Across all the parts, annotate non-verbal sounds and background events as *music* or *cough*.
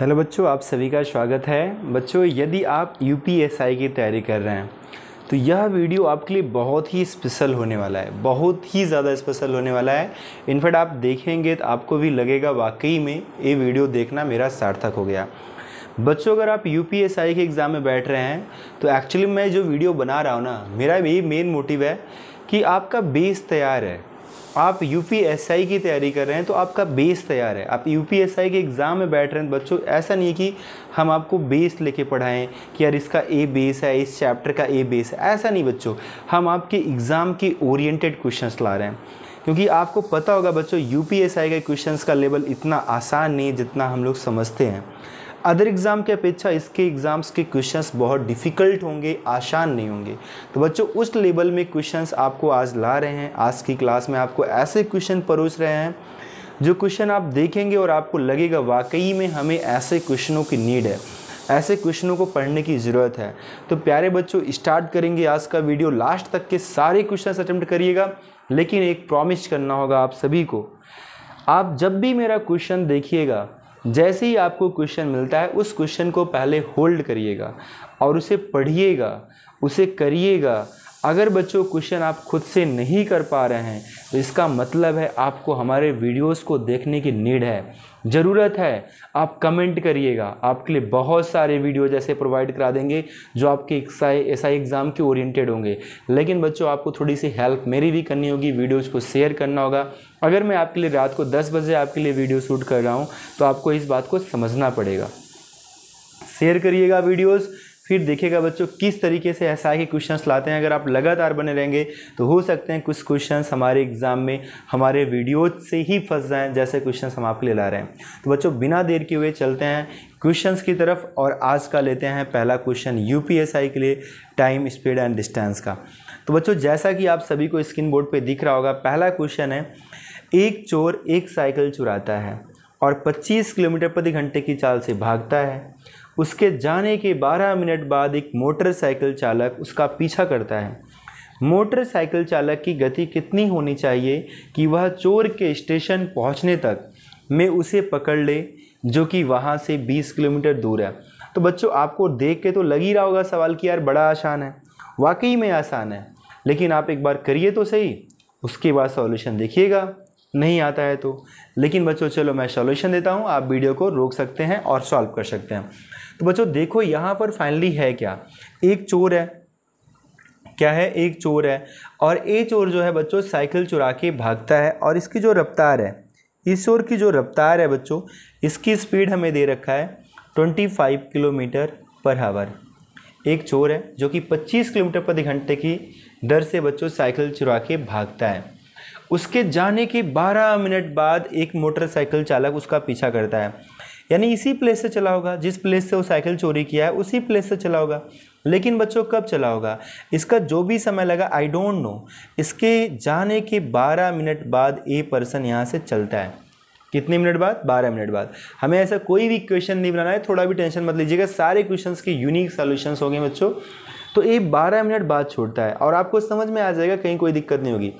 hello बच्चों आप सभी का स्वागत है बच्चों यदि आप यू की तैयारी कर रहे हैं तो यह वीडियो आपके लिए बहुत ही स्पेशल होने वाला है बहुत ही ज़्यादा स्पेशल होने वाला है इनफैक्ट आप देखेंगे तो आपको भी लगेगा वाकई में ये वीडियो देखना मेरा सार्थक हो गया बच्चों अगर आप यू के एग्ज़ाम में बैठ रहे हैं तो एक्चुअली मैं जो वीडियो बना रहा हूँ ना मेरा यही मेन मोटिव है कि आपका बेस तैयार है आप यू की तैयारी कर रहे हैं तो आपका बेस तैयार है आप यू के एग्ज़ाम में बैठ रहे हैं बच्चों ऐसा नहीं है कि हम आपको बेस लेके पढ़ाएं कि यार इसका ए बेस है इस चैप्टर का ए बेस है ऐसा नहीं बच्चों हम आपके एग्ज़ाम के ओरिएंटेड क्वेश्चंस ला रहे हैं क्योंकि आपको पता होगा बच्चों यू के क्वेश्चन का लेवल इतना आसान नहीं जितना हम लोग समझते हैं अदर एग्ज़ाम की अपेक्षा इसके एग्ज़ाम्स के क्वेश्चंस बहुत डिफ़िकल्ट होंगे आसान नहीं होंगे तो बच्चों उस लेवल में क्वेश्चंस आपको आज ला रहे हैं आज की क्लास में आपको ऐसे क्वेश्चन परोस रहे हैं जो क्वेश्चन आप देखेंगे और आपको लगेगा वाकई में हमें ऐसे क्वेश्चनों की नीड है ऐसे क्वेश्चनों को पढ़ने की ज़रूरत है तो प्यारे बच्चों स्टार्ट करेंगे आज का वीडियो लास्ट तक के सारे क्वेश्चन अटैम्प्ट करिएगा लेकिन एक प्रॉमिस करना होगा आप सभी को आप जब भी मेरा क्वेश्चन देखिएगा जैसे ही आपको क्वेश्चन मिलता है उस क्वेश्चन को पहले होल्ड करिएगा और उसे पढ़िएगा उसे करिएगा अगर बच्चों क्वेश्चन आप खुद से नहीं कर पा रहे हैं तो इसका मतलब है आपको हमारे वीडियोस को देखने की नीड है ज़रूरत है आप कमेंट करिएगा आपके लिए बहुत सारे वीडियो जैसे प्रोवाइड करा देंगे जो आपके एस एग्ज़ाम के ओरिएंटेड होंगे लेकिन बच्चों आपको थोड़ी सी हेल्प मेरी भी करनी होगी वीडियोस को शेयर करना होगा अगर मैं आपके लिए रात को दस बजे आपके लिए वीडियो शूट कर रहा हूँ तो आपको इस बात को समझना पड़ेगा शेयर करिएगा वीडियोज़ फिर देखिएगा बच्चों किस तरीके से ऐसा ही क्वेश्चंस लाते हैं अगर आप लगातार बने रहेंगे तो हो सकते हैं कुछ क्वेश्चंस हमारे एग्ज़ाम में हमारे वीडियोज से ही फंस जाएं जैसे क्वेश्चंस हम आपके लिए ला रहे हैं तो बच्चों बिना देर के हुए चलते हैं क्वेश्चंस की तरफ और आज का लेते हैं पहला क्वेश्चन यू के लिए टाइम स्पीड एंड डिस्टेंस का तो बच्चों जैसा कि आप सभी को स्क्रीन बोर्ड पर दिख रहा होगा पहला क्वेश्चन है एक चोर एक साइकिल चुराता है और 25 किलोमीटर प्रति घंटे की चाल से भागता है उसके जाने के 12 मिनट बाद एक मोटरसाइकिल चालक उसका पीछा करता है मोटरसाइकिल चालक की गति कितनी होनी चाहिए कि वह चोर के स्टेशन पहुंचने तक में उसे पकड़ ले जो कि वहाँ से 20 किलोमीटर दूर है तो बच्चों आपको देख के तो लग ही रहा होगा सवाल कि यार बड़ा आसान है वाकई में आसान है लेकिन आप एक बार करिए तो सही उसके बाद सॉल्यूशन देखिएगा नहीं आता है तो लेकिन बच्चों चलो मैं सॉल्यूशन देता हूँ आप वीडियो को रोक सकते हैं और सॉल्व कर सकते हैं तो बच्चों देखो यहाँ पर फाइनली है क्या एक चोर है क्या है एक चोर है और ए चोर जो है बच्चों साइकिल चुरा के भागता है और इसकी जो रफ्तार है इस चोर की जो रफ्तार है बच्चों इसकी स्पीड हमें दे रखा है twenty five kilometre per hour एक चोर है जो कि पच्चीस किलोमीटर प्रति घंटे की दर से बच्चों साइकिल चुरा के भागता है उसके जाने के 12 मिनट बाद एक मोटरसाइकिल चालक उसका पीछा करता है यानी इसी प्लेस से चला होगा जिस प्लेस से वो साइकिल चोरी किया है उसी प्लेस से चला होगा लेकिन बच्चों कब चला होगा इसका जो भी समय लगा आई डोंट नो इसके जाने के 12 मिनट बाद ए पर्सन यहाँ से चलता है कितने मिनट बाद 12 मिनट बाद हमें ऐसा कोई भी क्वेश्चन नहीं बनाना है थोड़ा भी टेंशन मत लीजिएगा सारे क्वेश्चन के यूनिक हो होंगे बच्चों तो ए 12 मिनट बाद छोड़ता है और आपको समझ में आ जाएगा कहीं कोई दिक्कत नहीं होगी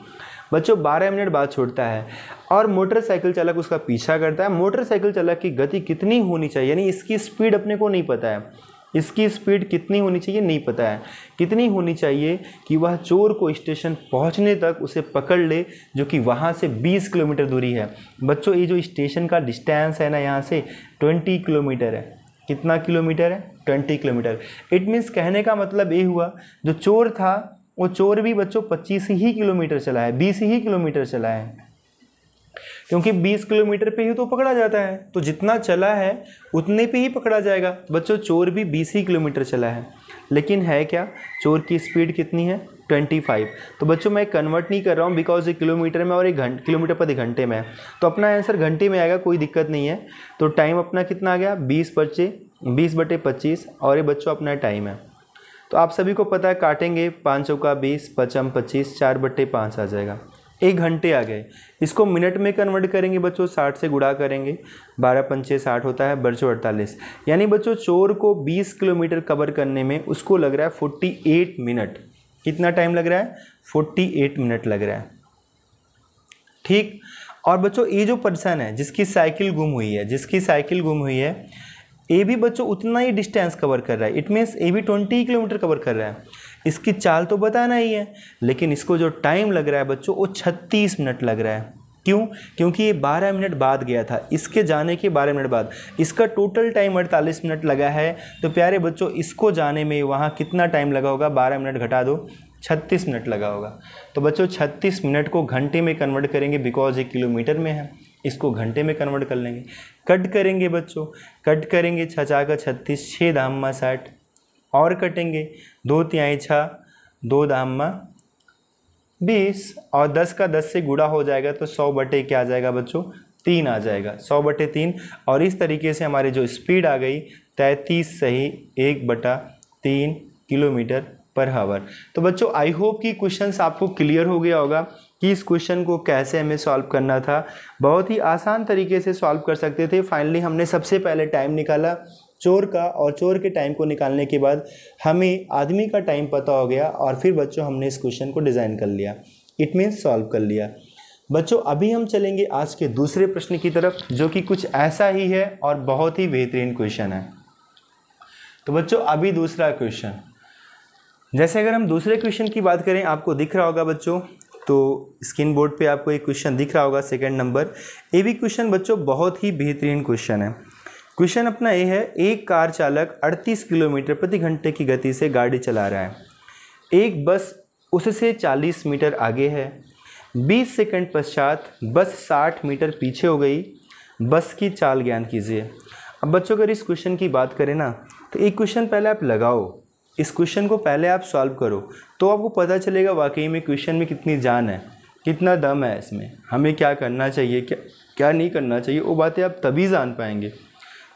बच्चों बारह मिनट बाद छोड़ता है और मोटरसाइकिल चालक उसका पीछा करता है मोटरसाइकिल चालक की गति कितनी होनी चाहिए यानी इसकी स्पीड अपने को नहीं पता है इसकी स्पीड कितनी होनी चाहिए नहीं पता है कितनी होनी चाहिए कि वह चोर को स्टेशन पहुंचने तक उसे पकड़ ले जो कि वहां से 20 किलोमीटर दूरी है बच्चों ये जो स्टेशन का डिस्टेंस है ना यहाँ से 20 किलोमीटर है कितना किलोमीटर है 20 किलोमीटर इट मीन्स कहने का मतलब ये हुआ जो चोर था वो चोर भी बच्चों पच्चीस ही किलोमीटर चला है बीस ही किलोमीटर चला है क्योंकि 20 किलोमीटर पे ही तो पकड़ा जाता है तो जितना चला है उतने पे ही पकड़ा जाएगा तो बच्चों चोर भी 20 ही किलोमीटर चला है लेकिन है क्या चोर की स्पीड कितनी है 25 तो बच्चों मैं कन्वर्ट नहीं कर रहा हूँ बिकॉज ये किलोमीटर में और एक घंटे किलोमीटर पर घंटे में है तो अपना आंसर घंटे में आएगा कोई दिक्कत नहीं है तो टाइम अपना कितना आ गया बीस बच्चे बीस बटे पच्चीस और ये बच्चों अपना टाइम है तो आप सभी को पता है काटेंगे पाँच सौ का बीस पचम पच्चीस चार बट्टे पाँच आ जाएगा एक घंटे आ गए इसको मिनट में कन्वर्ट करेंगे बच्चों साठ से गुड़ा करेंगे बारह पंचे साठ होता है बरसो अड़तालीस यानी बच्चों चोर को बीस किलोमीटर कवर करने में उसको लग रहा है फोर्टी एट मिनट कितना टाइम लग रहा है फोर्टी एट मिनट लग रहा है ठीक और बच्चों ये जो पर्सन है जिसकी साइकिल गुम हुई है जिसकी साइकिल गुम हुई है ए भी बच्चों उतना ही डिस्टेंस कवर कर रहा है इट मीन्स ए भी ट्वेंटी किलोमीटर कवर कर रहा है इसकी चाल तो बताना ही है लेकिन इसको जो टाइम लग रहा है बच्चों वो छत्तीस मिनट लग रहा है क्यों क्योंकि ये 12 मिनट बाद गया था इसके जाने के 12 मिनट बाद इसका टोटल टाइम 48 मिनट लगा है तो प्यारे बच्चों इसको जाने में वहाँ कितना टाइम लगा होगा 12 मिनट घटा दो 36 मिनट लगा होगा तो बच्चों 36 मिनट को घंटे में कन्वर्ट करेंगे बिकॉज ये किलोमीटर में है इसको घंटे में कन्वर्ट कर लेंगे कट करेंगे बच्चों कट करेंगे चा का छत्तीस छः धामा साठ और कटेंगे दो तिहाई छः दो धामा बीस और दस का दस से गुड़ा हो जाएगा तो सौ बटे क्या आ जाएगा बच्चों तीन आ जाएगा सौ बटे तीन और इस तरीके से हमारी जो स्पीड आ गई तैंतीस सही एक बटा तीन किलोमीटर पर हावर तो बच्चों आई होप कि क्वेश्चंस आपको क्लियर हो गया होगा कि इस क्वेश्चन को कैसे हमें सॉल्व करना था बहुत ही आसान तरीके से सॉल्व कर सकते थे फाइनली हमने सबसे पहले टाइम निकाला चोर का और चोर के टाइम को निकालने के बाद हमें आदमी का टाइम पता हो गया और फिर बच्चों हमने इस क्वेश्चन को डिज़ाइन कर लिया इट मीन्स सॉल्व कर लिया बच्चों अभी हम चलेंगे आज के दूसरे प्रश्न की तरफ जो कि कुछ ऐसा ही है और बहुत ही बेहतरीन क्वेश्चन है तो बच्चों अभी दूसरा क्वेश्चन जैसे अगर हम दूसरे क्वेश्चन की बात करें आपको दिख रहा होगा बच्चों तो स्क्रीन बोर्ड पे आपको एक क्वेश्चन दिख रहा होगा सेकंड नंबर ये भी क्वेश्चन बच्चों बहुत ही बेहतरीन क्वेश्चन है क्वेश्चन अपना ये है एक कार चालक 38 किलोमीटर प्रति घंटे की गति से गाड़ी चला रहा है एक बस उससे 40 मीटर आगे है 20 सेकंड पश्चात बस 60 मीटर पीछे हो गई बस की चाल ज्ञान कीजिए अब बच्चों अगर इस क्वेश्चन की बात करें ना तो एक क्वेश्चन पहले आप लगाओ इस क्वेश्चन को पहले आप सॉल्व करो तो आपको पता चलेगा वाकई में क्वेश्चन में कितनी जान है कितना दम है इसमें हमें क्या करना चाहिए क्या क्या नहीं करना चाहिए वो बातें आप तभी जान पाएंगे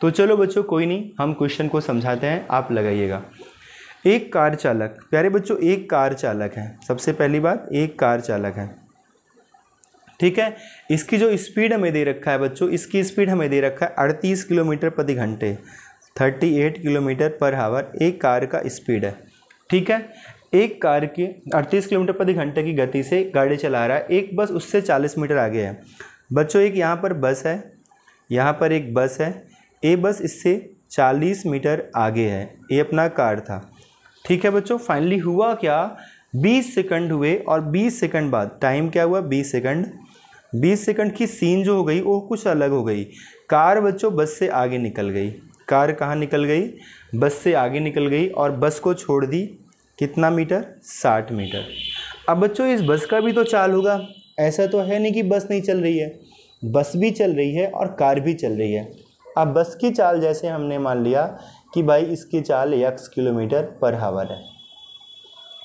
तो चलो बच्चों कोई नहीं हम क्वेश्चन को समझाते हैं आप लगाइएगा एक कार चालक प्यारे बच्चों एक कार चालक है सबसे पहली बात एक कार चालक है ठीक है इसकी जो स्पीड हमें दे रखा है बच्चों इसकी स्पीड हमें दे रखा है अड़तीस किलोमीटर प्रति घंटे थर्टी एट किलोमीटर पर हावर एक कार का स्पीड है ठीक है एक कार की अड़तीस किलोमीटर प्रति घंटे की गति से गाड़ी चला रहा है एक बस उससे चालीस मीटर आगे है बच्चों एक यहाँ पर बस है यहाँ पर एक बस है ये बस इससे चालीस मीटर आगे है ये अपना कार था ठीक है बच्चों फाइनली हुआ क्या बीस सेकंड हुए और बीस सेकंड बाद टाइम क्या हुआ बीस सेकंड बीस सेकंड की सीन जो हो गई वो कुछ अलग हो गई कार बच्चों बस से आगे निकल गई कार कहाँ निकल गई बस से आगे निकल गई और बस को छोड़ दी कितना मीटर साठ मीटर अब बच्चों इस बस का भी तो चाल होगा ऐसा तो है नहीं कि बस नहीं चल रही है बस भी चल रही है और कार भी चल रही है अब बस की चाल जैसे हमने मान लिया कि भाई इसकी चाल यक्स किलोमीटर पर हावर है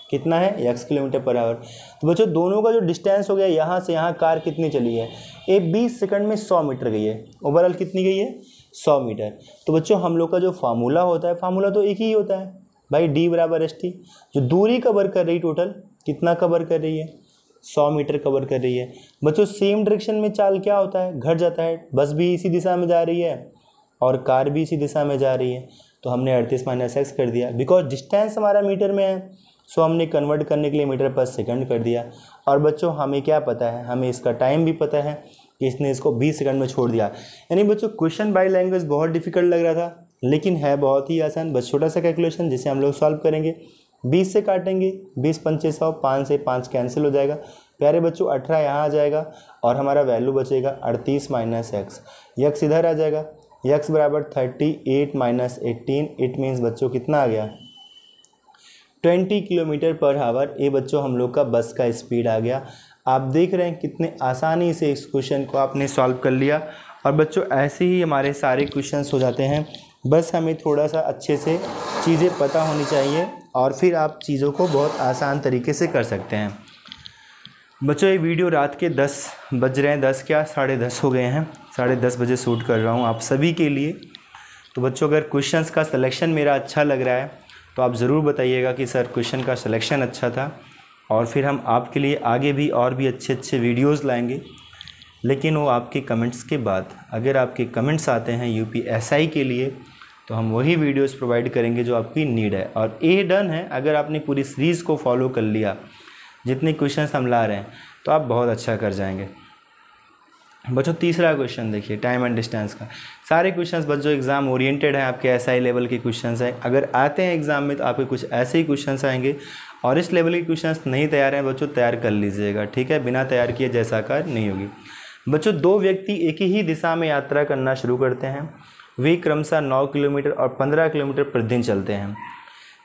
कितना है एक्स किलोमीटर पर आवर तो बच्चों दोनों का जो डिस्टेंस हो गया यहाँ से यहाँ कार कितनी चली है ये बीस सेकंड में सौ मीटर गई है ओवरऑल कितनी गई है सौ मीटर तो बच्चों हम लोग का जो फार्मूला होता है फार्मूला तो एक ही होता है भाई डी बराबर एस टी जो दूरी कवर कर रही टोटल कितना कवर कर रही है सौ मीटर कवर कर रही है बच्चों सेम डायरेक्शन में चाल क्या होता है घट जाता है बस भी इसी दिशा में जा रही है और कार भी इसी दिशा में जा रही है तो हमने अड़तीस माइनस एक्स कर दिया बिकॉज डिस्टेंस हमारा मीटर में है सो हमने कन्वर्ट करने के लिए मीटर पर सेकंड कर दिया और बच्चों हमें क्या पता है हमें इसका टाइम भी पता है कि इसने इसको बीस सेकंड में छोड़ दिया यानी बच्चों क्वेश्चन बाई लैंग्वेज बहुत डिफिकल्ट लग रहा था लेकिन है बहुत ही आसान बस छोटा सा कैलकुलेशन जिसे हम लोग सॉल्व करेंगे बीस से काटेंगे बीस पंचे सौ पाँच से पाँच कैंसिल हो जाएगा प्यारे बच्चों अठारह यहाँ आ जाएगा और हमारा वैल्यू बचेगा अड़तीस माइनस एक्स यक्स इधर आ जाएगा यक्स बराबर thirty eight minus eighteen it means बच्चों कितना आ गया ट्वेंटी किलोमीटर पर आवर ये बच्चों हम लोग का बस का स्पीड आ गया आप देख रहे हैं कितने आसानी से इस क्वेश्चन को आपने सॉल्व कर लिया और बच्चों ऐसे ही हमारे सारे क्वेश्चन हो जाते हैं बस हमें थोड़ा सा अच्छे से चीज़ें पता होनी चाहिए और फिर आप चीज़ों को बहुत आसान तरीके से कर सकते हैं बच्चों ये वीडियो रात के दस बज रहे हैं दस क्या साढ़े दस हो गए हैं साढ़े दस बजे शूट कर रहा हूँ आप सभी के लिए तो बच्चों अगर क्वेश्चंस का सिलेक्शन मेरा अच्छा लग रहा है तो आप ज़रूर बताइएगा कि सर क्वेश्चन का सिलेक्शन अच्छा था और फिर हम आपके लिए आगे भी और भी अच्छे अच्छे वीडियोज़ लाएँगे लेकिन वो आपके कमेंट्स के बाद अगर आपके कमेंट्स आते हैं यू पी के लिए तो हम वही वीडियोस प्रोवाइड करेंगे जो आपकी नीड है और ए डन है अगर आपने पूरी सीरीज़ को फॉलो कर लिया जितने क्वेश्चन हम ला रहे हैं तो आप बहुत अच्छा कर जाएंगे बच्चों तीसरा क्वेश्चन देखिए टाइम एंड डिस्टेंस का सारे क्वेश्चंस बच्चों एग्ज़ाम ओरिएंटेड हैं आपके एस आई लेवल के क्वेश्चंस हैं अगर आते हैं एग्ज़ाम में तो आपके कुछ ऐसे ही क्वेश्चंस आएंगे और इस लेवल के क्वेश्चंस नहीं तैयार हैं बच्चों तैयार कर लीजिएगा ठीक है बिना तैयार किए जैसा कार नहीं होगी बच्चों दो व्यक्ति एक ही दिशा में यात्रा करना शुरू करते हैं वे क्रमशः नौ किलोमीटर और पंद्रह किलोमीटर प्रतिदिन चलते हैं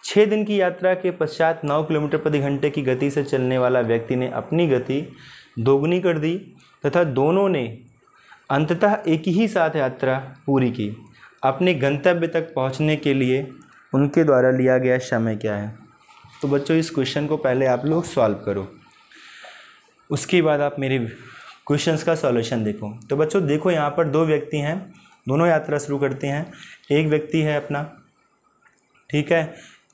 छः दिन की यात्रा के पश्चात नौ किलोमीटर प्रति घंटे की गति से चलने वाला व्यक्ति ने अपनी गति दोगुनी कर दी तथा दोनों ने अंततः एक ही साथ यात्रा पूरी की अपने गंतव्य तक पहुंचने के लिए उनके द्वारा लिया गया समय क्या है तो बच्चों इस क्वेश्चन को पहले आप लोग सॉल्व करो उसके बाद आप मेरे क्वेश्चंस का सॉल्यूशन देखो तो बच्चों देखो यहाँ पर दो व्यक्ति हैं दोनों यात्रा शुरू करते हैं एक व्यक्ति है अपना ठीक है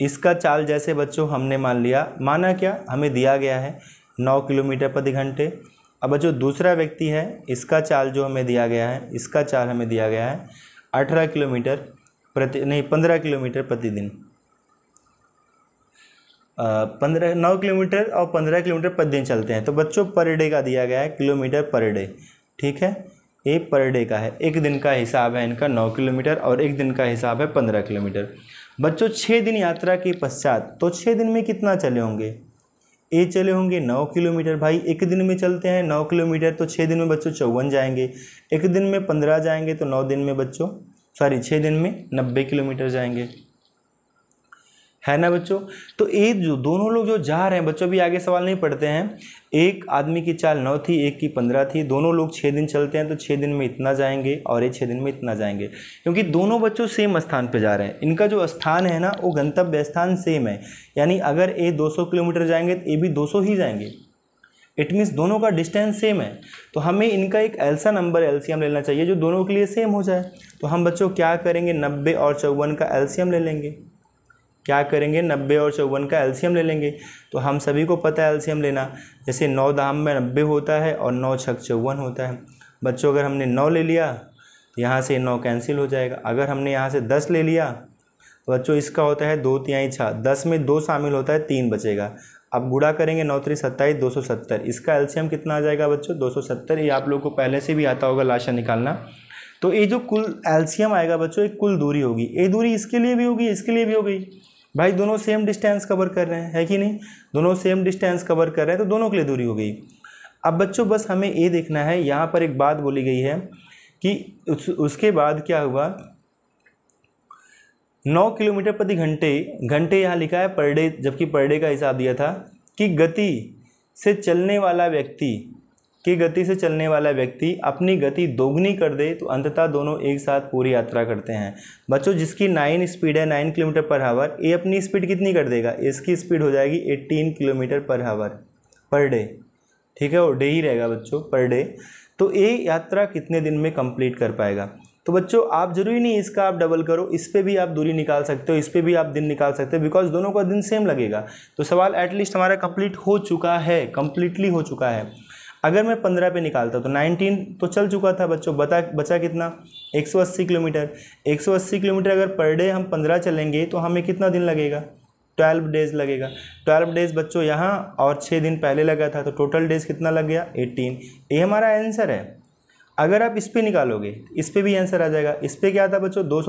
इसका चाल जैसे बच्चों हमने मान लिया माना क्या हमें दिया गया है नौ किलोमीटर प्रति घंटे अब जो दूसरा व्यक्ति है इसका चाल जो हमें दिया गया है इसका चाल हमें दिया गया है अठारह किलोमीटर प्रति नहीं पंद्रह किलोमीटर प्रतिदिन पंद्रह नौ किलोमीटर और पंद्रह किलोमीटर प्रतिदिन चलते हैं तो बच्चों पर डे का दिया गया है किलोमीटर पर डे ठीक है ये पर डे का है एक दिन का हिसाब है इनका नौ किलोमीटर और एक दिन का हिसाब है पंद्रह किलोमीटर बच्चों छः दिन यात्रा के पश्चात तो छः दिन में कितना चले होंगे ए चले होंगे नौ किलोमीटर भाई एक दिन में चलते हैं नौ किलोमीटर तो छः दिन में बच्चों चौवन जाएंगे एक दिन में पंद्रह जाएंगे तो नौ दिन में बच्चों सॉरी छः दिन में नब्बे किलोमीटर जाएंगे है ना बच्चों तो एक जो दोनों लोग जो जा रहे हैं बच्चों भी आगे सवाल नहीं पढ़ते हैं एक आदमी की चाल नौ थी एक की पंद्रह थी दोनों लोग छः दिन चलते हैं तो छः दिन में इतना जाएंगे और ये छः दिन में इतना जाएंगे क्योंकि दोनों बच्चों सेम स्थान पर जा रहे हैं इनका जो स्थान है ना वो गंतव्य स्थान सेम है यानी अगर ये दो किलोमीटर जाएंगे तो ये भी दो ही जाएंगे इट मीन्स दोनों का डिस्टेंस सेम है तो हमें इनका एक ऐसा नंबर एल्सीयम लेना चाहिए जो दोनों के लिए सेम हो जाए तो हम बच्चों क्या करेंगे नब्बे और चौवन का एल्सीयम ले लेंगे क्या करेंगे नब्बे और चौवन का एल्शियम ले लेंगे तो हम सभी को पता है एल्शियम लेना जैसे नौ दाम में नब्बे होता है और नौ छक चौवन होता है बच्चों अगर हमने नौ ले लिया तो यहाँ से नौ कैंसिल हो जाएगा अगर हमने यहाँ से दस ले लिया तो बच्चों इसका होता है दो तिहाई छः दस में दो शामिल होता है तीन बचेगा अब गुड़ा करेंगे नौ त्री सत्ताईस दो सौ सत्तर इसका एल्शियम कितना आ जाएगा बच्चों दो सौ सत्तर ये आप लोग को पहले से भी आता होगा लाशा निकालना तो ये जो कुल एल्शियम आएगा बच्चों एक कुल दूरी होगी ये दूरी इसके लिए भी होगी इसके लिए भी होगी भाई दोनों सेम डिस्टेंस कवर कर रहे हैं है कि नहीं दोनों सेम डिस्टेंस कवर कर रहे हैं तो दोनों के लिए दूरी हो गई अब बच्चों बस हमें ये देखना है यहाँ पर एक बात बोली गई है कि उस, उसके बाद क्या हुआ नौ किलोमीटर प्रति घंटे घंटे यहाँ लिखा है पर डे जबकि पर डे का हिसाब दिया था कि गति से चलने वाला व्यक्ति की गति से चलने वाला व्यक्ति अपनी गति दोगुनी कर दे तो अंततः दोनों एक साथ पूरी यात्रा करते हैं बच्चों जिसकी नाइन स्पीड है नाइन किलोमीटर पर हावर ये अपनी स्पीड कितनी कर देगा इसकी स्पीड हो जाएगी एट्टीन किलोमीटर पर हावर पर डे ठीक है और डे ही रहेगा बच्चों पर डे तो ये यात्रा कितने दिन में कंप्लीट कर पाएगा तो बच्चों आप जरूरी नहीं इसका आप डबल करो इस पर भी आप दूरी निकाल सकते हो इस पर भी आप दिन निकाल सकते हो बिकॉज दोनों का दिन सेम लगेगा तो सवाल एटलीस्ट हमारा कंप्लीट हो चुका है कंप्लीटली हो चुका है अगर मैं पंद्रह पे निकालता तो नाइनटीन तो चल चुका था बच्चों बता बचा कितना एक सौ अस्सी किलोमीटर एक सौ अस्सी किलोमीटर अगर पर डे हम पंद्रह चलेंगे तो हमें कितना दिन लगेगा ट्वेल्व डेज़ लगेगा ट्वेल्व डेज़ बच्चों यहाँ और छः दिन पहले लगा था तो टोटल डेज़ कितना लग गया एट्टीन ये हमारा आंसर है अगर आप इस पर निकालोगे इस पर भी आंसर आ जाएगा इस पर क्या था बच्चों दो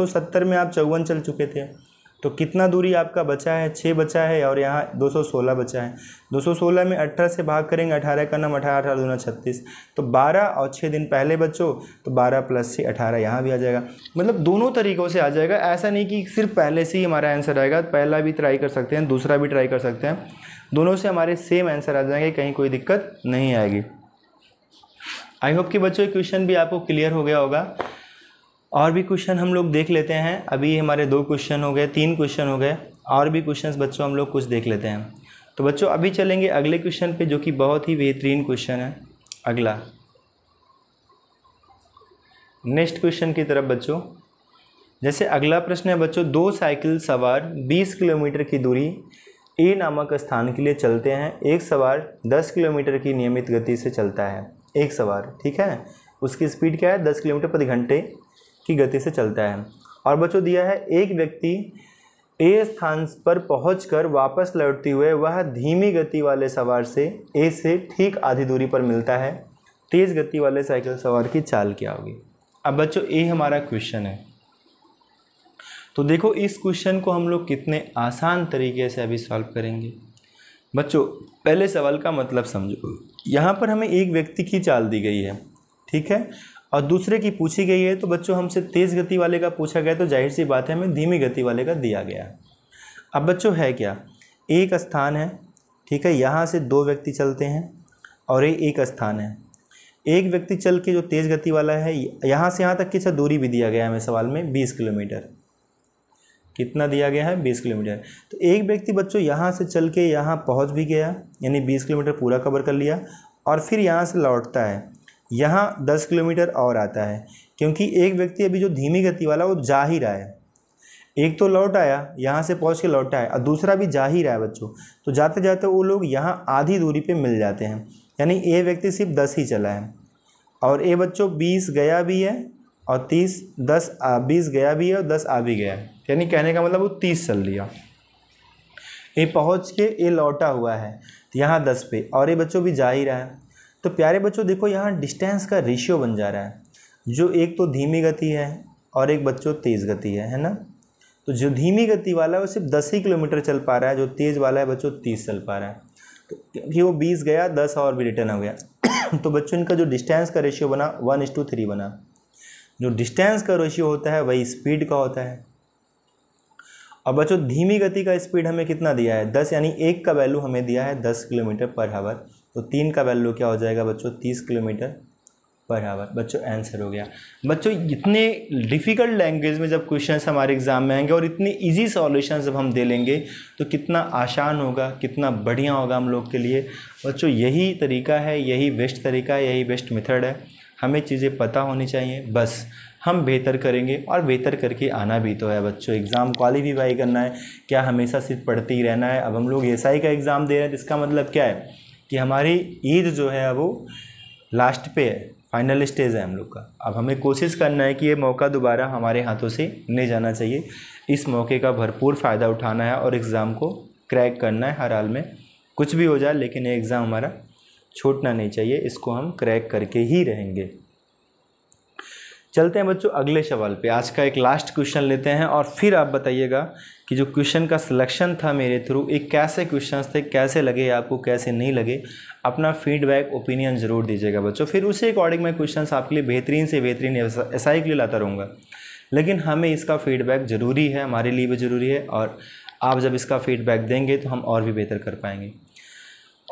में आप चौवन चल चुके थे तो कितना दूरी आपका बचा है छः बचा है और यहाँ 216 बचा है 216 में 18 से भाग करेंगे 18 का नाम अठारह अठारह दोनों छत्तीस तो 12 और छः दिन पहले बचो तो 12 प्लस से अठारह यहाँ भी आ जाएगा मतलब दोनों तरीक़ों से आ जाएगा ऐसा नहीं कि सिर्फ पहले से ही हमारा आंसर आएगा पहला भी ट्राई कर सकते हैं दूसरा भी ट्राई कर सकते हैं दोनों से हमारे सेम आंसर आ जाएंगे कहीं कोई दिक्कत नहीं आएगी आई होप कि बच्चों क्वेश्चन भी आपको क्लियर हो गया होगा और भी क्वेश्चन हम लोग देख लेते हैं अभी हमारे दो क्वेश्चन हो गए तीन क्वेश्चन हो गए और भी क्वेश्चंस बच्चों हम लोग कुछ देख लेते हैं तो बच्चों अभी चलेंगे अगले क्वेश्चन पे जो कि बहुत ही बेहतरीन क्वेश्चन है अगला नेक्स्ट क्वेश्चन की तरफ बच्चों जैसे अगला प्रश्न है बच्चों दो साइकिल सवार 20 किलोमीटर की दूरी ए नामक स्थान के लिए चलते हैं एक सवार 10 किलोमीटर की नियमित गति से चलता है एक सवार ठीक है उसकी स्पीड क्या है 10 किलोमीटर प्रति घंटे की गति से चलता है और बच्चों दिया है एक व्यक्ति ए स्थान पर पहुँच वापस लौटते हुए वह धीमी गति वाले सवार से ए से ठीक आधी दूरी पर मिलता है तेज़ गति वाले साइकिल सवार की चाल क्या होगी अब बच्चों ए हमारा क्वेश्चन है तो देखो इस क्वेश्चन को हम लोग कितने आसान तरीके से अभी सॉल्व करेंगे बच्चों पहले सवाल का मतलब समझो यहाँ पर हमें एक व्यक्ति की चाल दी गई है ठीक है और दूसरे की पूछी गई है तो बच्चों हमसे तेज़ गति वाले का पूछा गया तो जाहिर सी बात है हमें धीमी गति वाले का दिया गया है अब बच्चों है क्या एक स्थान है ठीक है यहाँ से दो व्यक्ति चलते हैं और ये एक स्थान है एक व्यक्ति चल के जो तेज़ गति वाला है यहाँ से यहाँ तक की अच्छा दूरी भी दिया गया है हमें सवाल में बीस किलोमीटर कितना दिया गया है बीस किलोमीटर तो एक व्यक्ति बच्चों यहाँ से चल के यहाँ पहुँच भी गया यानी बीस किलोमीटर पूरा कवर कर लिया और फिर यहाँ से लौटता है यहाँ दस किलोमीटर और आता है क्योंकि एक व्यक्ति अभी जो धीमी गति वाला वो जा ही रहा है एक तो लौट आया यहाँ से पहुँच के लौटा है और दूसरा भी जा ही रहा है बच्चों तो जाते जाते वो लोग यहाँ आधी दूरी पे मिल जाते हैं यानी ए व्यक्ति सिर्फ दस ही चला है और ए बच्चों बीस गया भी है और तीस दस बीस गया भी है और दस आ भी गया है यानी कहने का मतलब वो तीस चल लिया ए पहुँच के ए लौटा हुआ है यहाँ दस पे और ये बच्चों भी जा ही रहा है तो प्यारे बच्चों देखो यहाँ डिस्टेंस का रेशियो बन जा रहा है जो एक तो धीमी गति है और एक बच्चों तेज़ गति है है ना तो जो धीमी गति वाला है वो सिर्फ दस ही किलोमीटर चल पा रहा है जो तेज़ वाला है बच्चों तीस चल पा रहा है तो क्योंकि वो बीस गया दस और भी रिटर्न हो गया *coughs* तो बच्चों इनका जो डिस्टेंस का रेशियो बना वन इस टू थ्री बना जो डिस्टेंस का रेशियो होता है वही स्पीड का होता है और बच्चों धीमी गति का स्पीड हमें कितना दिया है दस यानी एक का वैल्यू हमें दिया है दस किलोमीटर पर हावर तो तीन का वैल्यू क्या हो जाएगा बच्चों तीस किलोमीटर पर आवर बच्चों आंसर हो गया बच्चों इतने डिफ़िकल्ट लैंग्वेज में जब क्वेश्चन हमारे एग्ज़ाम में आएंगे और इतने इजी सॉल्यूशन जब हम दे लेंगे तो कितना आसान होगा कितना बढ़िया होगा हम लोग के लिए बच्चों यही तरीका है यही बेस्ट तरीका है यही बेस्ट मेथड है हमें चीज़ें पता होनी चाहिए बस हम बेहतर करेंगे और बेहतर करके आना भी तो है बच्चों एग्ज़ाम क्वालिफाई करना है क्या हमेशा सिर्फ पढ़ते ही रहना है अब हम लोग एस का एग्ज़ाम दे रहे हैं तो इसका मतलब क्या है कि हमारी ईद जो है वो लास्ट पे है फाइनल स्टेज है हम लोग का अब हमें कोशिश करना है कि ये मौका दोबारा हमारे हाथों से नहीं जाना चाहिए इस मौके का भरपूर फ़ायदा उठाना है और एग्ज़ाम को क्रैक करना है हर हाल में कुछ भी हो जाए लेकिन ये एग्ज़ाम हमारा छूटना नहीं चाहिए इसको हम क्रैक करके ही रहेंगे चलते हैं बच्चों अगले सवाल पे आज का एक लास्ट क्वेश्चन लेते हैं और फिर आप बताइएगा कि जो क्वेश्चन का सिलेक्शन था मेरे थ्रू एक कैसे क्वेश्चंस थे कैसे लगे आपको कैसे नहीं लगे अपना फीडबैक ओपिनियन ज़रूर दीजिएगा बच्चों फिर उसी अकॉर्डिंग मैं क्वेश्चन आपके लिए बेहतरीन से बेहतरीन एस के लिए लाता रहूँगा लेकिन हमें इसका फीडबैक ज़रूरी है हमारे लिए भी ज़रूरी है और आप जब इसका फीडबैक देंगे तो हम और भी बेहतर कर पाएंगे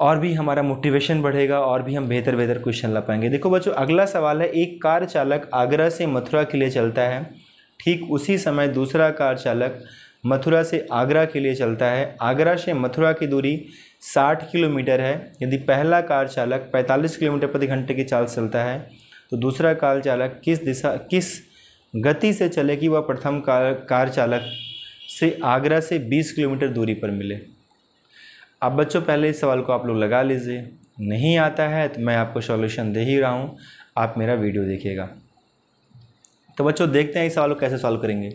और भी हमारा मोटिवेशन बढ़ेगा और भी हम बेहतर बेहतर क्वेश्चन ला पाएंगे देखो बच्चों अगला सवाल है एक कार चालक आगरा से मथुरा के लिए चलता है ठीक उसी समय दूसरा कार चालक मथुरा से आगरा के लिए चलता है आगरा से मथुरा की दूरी 60 किलोमीटर है यदि पहला कार चालक 45 किलोमीटर प्रति घंटे की चाल चलता है तो दूसरा कार चालक किस दिशा किस गति से चले कि वह प्रथम कार कार चालक से आगरा से 20 किलोमीटर दूरी पर मिले अब बच्चों पहले इस सवाल को आप लोग लगा लीजिए नहीं आता है तो मैं आपको सॉल्यूशन दे ही रहा हूँ आप मेरा वीडियो देखिएगा तो बच्चों देखते हैं इस सवाल को कैसे सॉल्व करेंगे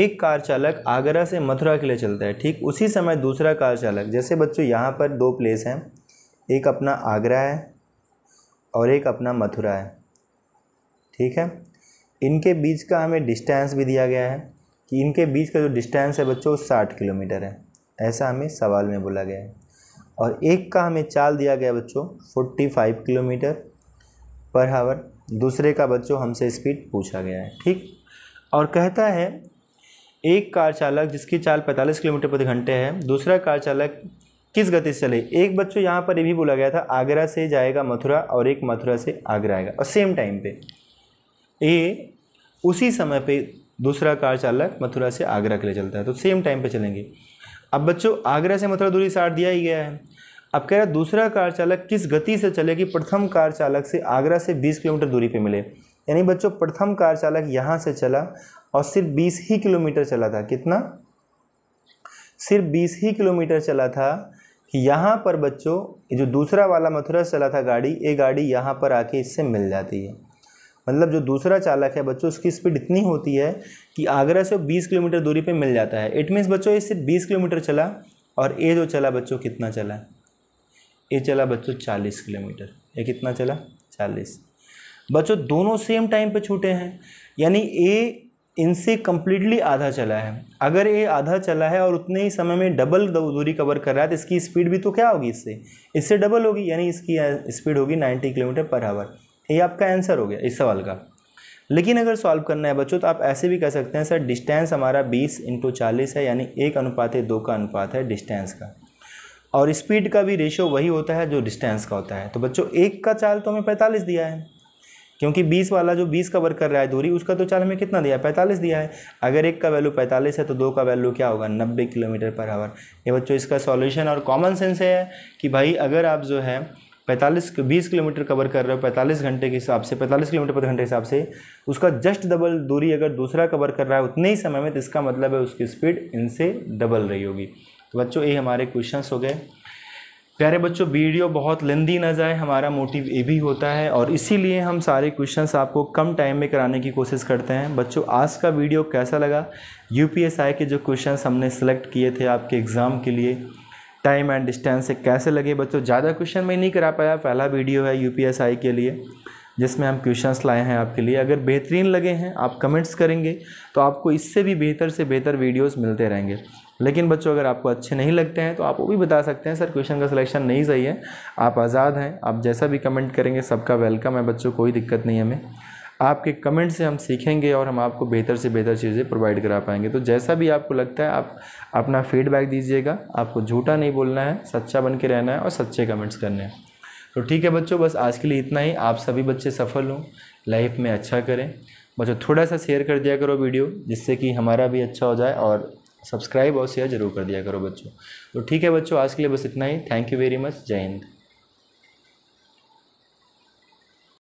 एक कार चालक आगरा से मथुरा के लिए चलता है ठीक उसी समय दूसरा कार चालक जैसे बच्चों यहाँ पर दो प्लेस हैं एक अपना आगरा है और एक अपना मथुरा है ठीक है इनके बीच का हमें डिस्टेंस भी दिया गया है कि इनके बीच का जो डिस्टेंस है बच्चों साठ किलोमीटर है ऐसा हमें सवाल में बोला गया है और एक का हमें चाल दिया गया बच्चों 45 किलोमीटर पर हावर दूसरे का बच्चों हमसे स्पीड पूछा गया है ठीक और कहता है एक कार चालक जिसकी चाल 45 किलोमीटर प्रति घंटे है दूसरा कार चालक किस गति से चले एक बच्चों यहाँ पर ये भी बोला गया था आगरा से जाएगा मथुरा और एक मथुरा से आगरा आएगा और सेम टाइम पे ये उसी समय पे दूसरा कार चालक मथुरा से आगरा के लिए चलता है तो सेम टाइम पे चलेंगे अब बच्चों आगरा से मथुरा दूरी साठ दिया ही गया है अब कह रहा दूसरा कार चालक किस गति से चले कि प्रथम कार चालक से आगरा से 20 किलोमीटर दूरी पे मिले यानी बच्चों प्रथम कार चालक यहाँ से चला और सिर्फ 20 ही किलोमीटर चला था कितना सिर्फ 20 ही किलोमीटर चला था कि यहाँ पर बच्चों जो दूसरा वाला मथुरा चला था गाड़ी ये गाड़ी यहाँ पर आके इससे मिल जाती है मतलब जो दूसरा चालक है बच्चों उसकी स्पीड इतनी होती है कि आगरा से 20 किलोमीटर दूरी पे मिल जाता है इट मीन्स बच्चों ये सिर्फ 20 किलोमीटर चला और ए जो चला बच्चों कितना चला ए चला बच्चों 40 किलोमीटर ये कितना चला 40 बच्चों दोनों सेम टाइम पे छूटे हैं यानी ए इनसे कम्प्लीटली आधा चला है अगर ये आधा चला है और उतने ही समय में डबल दूरी कवर कर रहा है तो इसकी स्पीड भी तो क्या होगी इससे इससे डबल होगी यानी इसकी स्पीड होगी 90 किलोमीटर पर आवर ये आपका आंसर हो गया इस सवाल का लेकिन अगर सॉल्व करना है बच्चों तो आप ऐसे भी कह सकते हैं सर डिस्टेंस हमारा 20 इंटू चालीस है यानी एक अनुपात है दो का अनुपात है डिस्टेंस का और स्पीड का भी रेशियो वही होता है जो डिस्टेंस का होता है तो बच्चों एक का चाल तो हमें पैंतालीस दिया है क्योंकि बीस वाला जो बीस कवर कर रहा है दूरी उसका तो चाल हमें कितना दिया है पैंतालीस दिया है अगर एक का वैल्यू पैंतालीस है तो दो का वैल्यू क्या होगा नब्बे किलोमीटर पर आवर ये बच्चों इसका सॉल्यूशन और कॉमन सेंस है कि भाई अगर आप जो है पैंतालीस बीस किलोमीटर कवर कर रहे हो पैंतालीस घंटे के हिसाब से पैंतालीस किलोमीटर प्रति घंटे के हिसाब से उसका जस्ट डबल दूरी अगर दूसरा कवर कर रहा है उतने ही समय में तो इसका मतलब है उसकी स्पीड इनसे डबल रही होगी तो बच्चों ये हमारे क्वेश्चन हो गए प्यारे बच्चों वीडियो बहुत लेंदी ना जाए हमारा मोटिव ये भी होता है और इसीलिए हम सारे क्वेश्चंस आपको कम टाइम में कराने की कोशिश करते हैं बच्चों आज का वीडियो कैसा लगा यूपीएसआई के जो क्वेश्चंस हमने सेलेक्ट किए थे आपके एग्ज़ाम के लिए टाइम एंड डिस्टेंस से कैसे लगे बच्चों ज़्यादा क्वेश्चन मैं नहीं करा पाया पहला वीडियो है यू के लिए जिसमें हम क्वेश्चंस लाए हैं आपके लिए अगर बेहतरीन लगे हैं आप कमेंट्स करेंगे तो आपको इससे भी बेहतर से बेहतर वीडियोस मिलते रहेंगे लेकिन बच्चों अगर आपको अच्छे नहीं लगते हैं तो आप वो भी बता सकते हैं सर क्वेश्चन का सिलेक्शन नहीं सही है आप आज़ाद हैं आप जैसा भी कमेंट करेंगे सबका वेलकम है बच्चों कोई दिक्कत नहीं हमें आपके कमेंट से हम सीखेंगे और हम आपको बेहतर से बेहतर चीज़ें प्रोवाइड करा पाएंगे तो जैसा भी आपको लगता है आप अपना फीडबैक दीजिएगा आपको झूठा नहीं बोलना है सच्चा बन के रहना है और सच्चे कमेंट्स करने हैं तो ठीक है बच्चों बस आज के लिए इतना ही आप सभी बच्चे सफल हों लाइफ में अच्छा करें बच्चों थोड़ा सा शेयर कर दिया करो वीडियो जिससे कि हमारा भी अच्छा हो जाए और सब्सक्राइब और शेयर जरूर कर दिया करो बच्चों तो ठीक है बच्चों आज के लिए बस इतना ही थैंक यू वेरी मच जय हिंद